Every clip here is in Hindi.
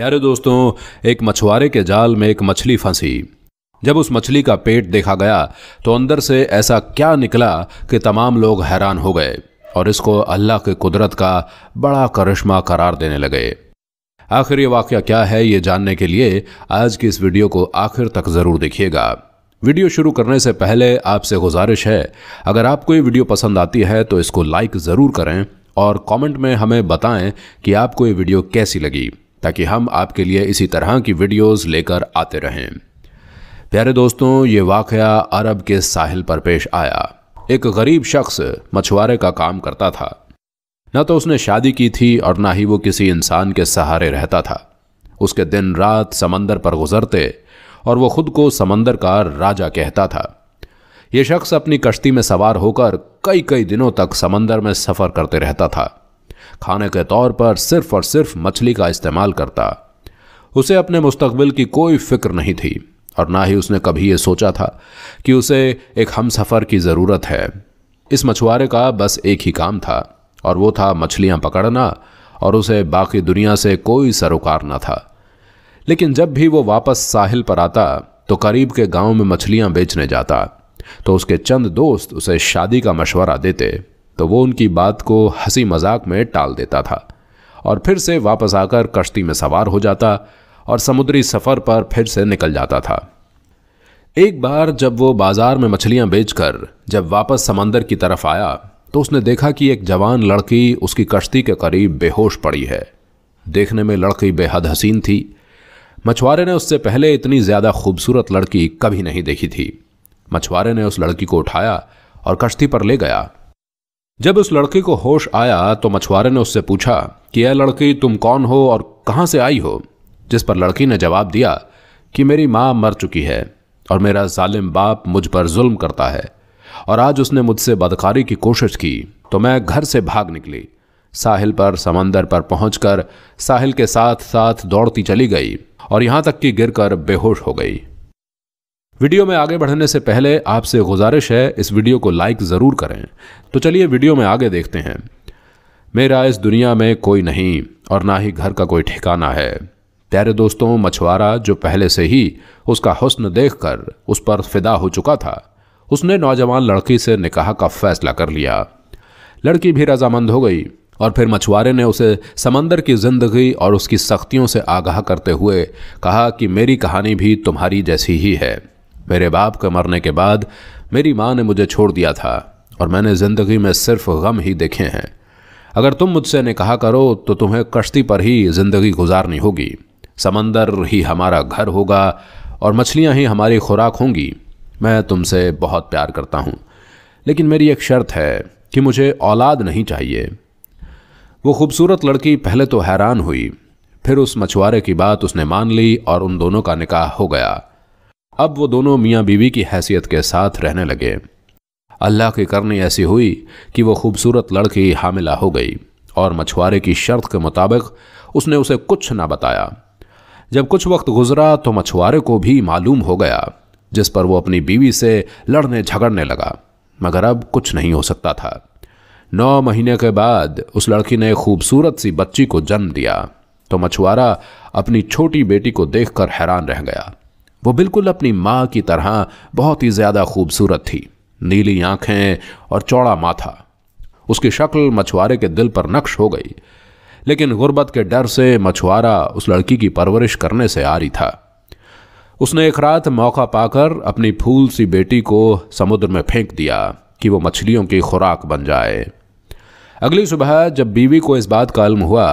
प्यारे दोस्तों एक मछुआरे के जाल में एक मछली फंसी जब उस मछली का पेट देखा गया तो अंदर से ऐसा क्या निकला कि तमाम लोग हैरान हो गए और इसको अल्लाह के कुदरत का बड़ा करिश्मा करार देने लगे आखिर ये वाक्य क्या है ये जानने के लिए आज की इस वीडियो को आखिर तक ज़रूर देखिएगा वीडियो शुरू करने से पहले आपसे गुजारिश है अगर आपको ये वीडियो पसंद आती है तो इसको लाइक ज़रूर करें और कमेंट में हमें बताएं कि आपको ये वीडियो कैसी लगी ताकि हम आपके लिए इसी तरह की वीडियोस लेकर आते रहें प्यारे दोस्तों ये वाक़ अरब के साहिल पर पेश आया एक गरीब शख्स मछुआरे का काम करता था न तो उसने शादी की थी और ना ही वो किसी इंसान के सहारे रहता था उसके दिन रात समंदर पर गुजरते और वो खुद को समंदर का राजा कहता था यह शख्स अपनी कश्ती में सवार होकर कई कई दिनों तक समंदर में सफ़र करते रहता था खाने के तौर पर सिर्फ और सिर्फ मछली का इस्तेमाल करता उसे अपने मुस्तबिल की कोई फिक्र नहीं थी और ना ही उसने कभी ये सोचा था कि उसे एक हम सफ़र की ज़रूरत है इस मछुआरे का बस एक ही काम था और वो था मछलियाँ पकड़ना और उसे बाकी दुनिया से कोई सरोकार न था लेकिन जब भी वो वापस साहिल पर आता तो करीब के गांव में मछलियाँ बेचने जाता तो उसके चंद दोस्त उसे शादी का मशवरा देते तो वो उनकी बात को हंसी मजाक में टाल देता था और फिर से वापस आकर कश्ती में सवार हो जाता और समुद्री सफ़र पर फिर से निकल जाता था एक बार जब वो बाजार में मछलियां बेचकर जब वापस समंदर की तरफ आया तो उसने देखा कि एक जवान लड़की उसकी कश्ती के करीब बेहोश पड़ी है देखने में लड़की बेहद हसीन थी मछुआरे ने उससे पहले इतनी ज़्यादा खूबसूरत लड़की कभी नहीं देखी थी मछुआरे ने उस लड़की को उठाया और कश्ती पर ले गया जब उस लड़की को होश आया तो मछुआरे ने उससे पूछा कि यह लड़की तुम कौन हो और कहाँ से आई हो जिस पर लड़की ने जवाब दिया कि मेरी माँ मर चुकी है और मेरा जालिम बाप मुझ पर जुल्म करता है और आज उसने मुझसे बदकारी की कोशिश की तो मैं घर से भाग निकली साहिल पर समंदर पर पहुंचकर साहिल के साथ साथ दौड़ती चली गई और यहाँ तक कि गिरकर बेहोश हो गई वीडियो में आगे बढ़ने से पहले आपसे गुजारिश है इस वीडियो को लाइक ज़रूर करें तो चलिए वीडियो में आगे देखते हैं मेरा इस दुनिया में कोई नहीं और ना ही घर का कोई ठिकाना है प्यारे दोस्तों मछुआरा जो पहले से ही उसका हुस्न देखकर उस पर फिदा हो चुका था उसने नौजवान लड़की से निकाह का फैसला कर लिया लड़की भी रजामंद हो गई और फिर मछुआरे ने उसे समंदर की ज़िंदगी और उसकी सख्तियों से आगाह करते हुए कहा कि मेरी कहानी भी तुम्हारी जैसी ही है मेरे बाप के मरने के बाद मेरी माँ ने मुझे छोड़ दिया था और मैंने ज़िंदगी में सिर्फ गम ही देखे हैं अगर तुम मुझसे निकाह करो तो तुम्हें कश्ती पर ही ज़िंदगी गुजारनी होगी समंदर ही हमारा घर होगा और मछलियाँ ही हमारी खुराक होंगी मैं तुमसे बहुत प्यार करता हूँ लेकिन मेरी एक शर्त है कि मुझे औलाद नहीं चाहिए वो खूबसूरत लड़की पहले तो हैरान हुई फिर उस मछुआरे की बात उसने मान ली और उन दोनों का निकाह हो गया अब वो दोनों मियाँ बीवी की हैसियत के साथ रहने लगे अल्लाह की करनी ऐसी हुई कि वो खूबसूरत लड़की हामिला हो गई और मछुआरे की शर्त के मुताबिक उसने उसे कुछ ना बताया जब कुछ वक्त गुजरा तो मछुआरे को भी मालूम हो गया जिस पर वो अपनी बीवी से लड़ने झगड़ने लगा मगर अब कुछ नहीं हो सकता था नौ महीने के बाद उस लड़की ने खूबसूरत सी बच्ची को जन्म दिया तो मछुआरा अपनी छोटी बेटी को देखकर हैरान रह गया वो बिल्कुल अपनी माँ की तरह बहुत ही ज़्यादा खूबसूरत थी नीली आंखें और चौड़ा माथा उसकी शक्ल मछुआरे के दिल पर नक्श हो गई लेकिन गुर्बत के डर से मछुआरा उस लड़की की परवरिश करने से आ रही था उसने एक रात मौका पाकर अपनी फूल सी बेटी को समुद्र में फेंक दिया कि वो मछलियों की खुराक बन जाए अगली सुबह जब बीवी को इस बात का इल्म हुआ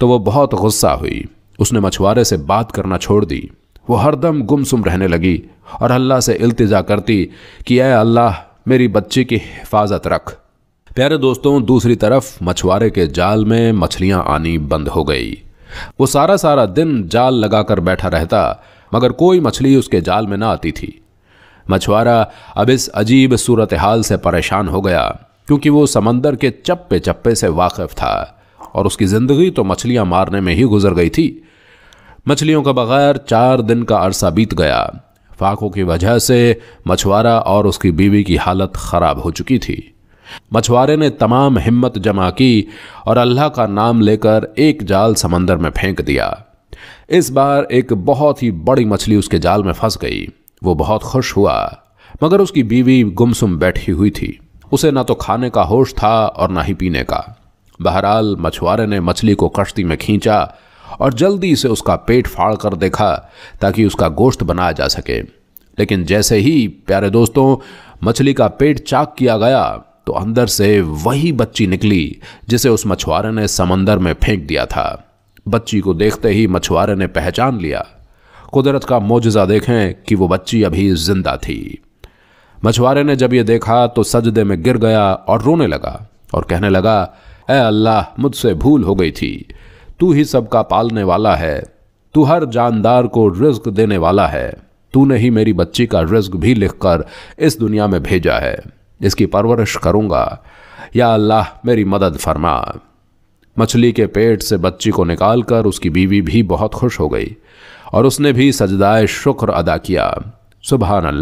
तो वो बहुत गुस्सा हुई उसने मछुआरे से बात करना छोड़ दी वो हरदम गुमसुम रहने लगी और अल्लाह से इल्तिजा करती कि अः अल्लाह मेरी बच्ची की हिफाजत रख प्यारे दोस्तों दूसरी तरफ मछुआरे के जाल में मछलियाँ आनी बंद हो गई वो सारा सारा दिन जाल लगाकर बैठा रहता मगर कोई मछली उसके जाल में ना आती थी मछुआरा अब इस अजीब सूरत हाल से परेशान हो गया क्योंकि वो समंदर के चप्पे चप्पे से वाकिफ था और उसकी ज़िंदगी तो मछलियां मारने में ही गुजर गई थी मछलियों का बगैर चार दिन का अरसा बीत गया फाकों की वजह से मछुआरा और उसकी बीवी की हालत खराब हो चुकी थी मछुआरे ने तमाम हिम्मत जमा की और अल्लाह का नाम लेकर एक जाल समंदर में फेंक दिया इस बार एक बहुत ही बड़ी मछली उसके जाल में फंस गई वो बहुत खुश हुआ मगर उसकी बीवी गुमसुम बैठी हुई थी उसे ना तो खाने का होश था और ना ही पीने का बहरहाल मछुआरे ने मछली को कश्ती में खींचा और जल्दी से उसका पेट फाड़ कर देखा ताकि उसका गोश्त बनाया जा सके लेकिन जैसे ही प्यारे दोस्तों मछली का पेट चाक किया गया तो अंदर से वही बच्ची निकली जिसे उस मछुआरे ने समंदर में फेंक दिया था बच्ची को देखते ही मछुआरे ने पहचान लिया कुदरत का मोजा देखें कि वो बच्ची अभी जिंदा थी मछुआरे ने जब ये देखा तो सजदे में गिर गया और रोने लगा और कहने लगा अल्लाह मुझसे भूल हो गई थी तू ही सबका पालने वाला है तू हर जानदार को रिस्क देने वाला है तू ने ही मेरी बच्ची का रिस्क भी लिखकर इस दुनिया में भेजा है इसकी परवरिश करूंगा या अल्लाह मेरी मदद फरमा मछली के पेट से बच्ची को निकालकर उसकी बीवी भी बहुत खुश हो गई और उसने भी सजदाए शुक्र अदा किया सुबह अल्लाह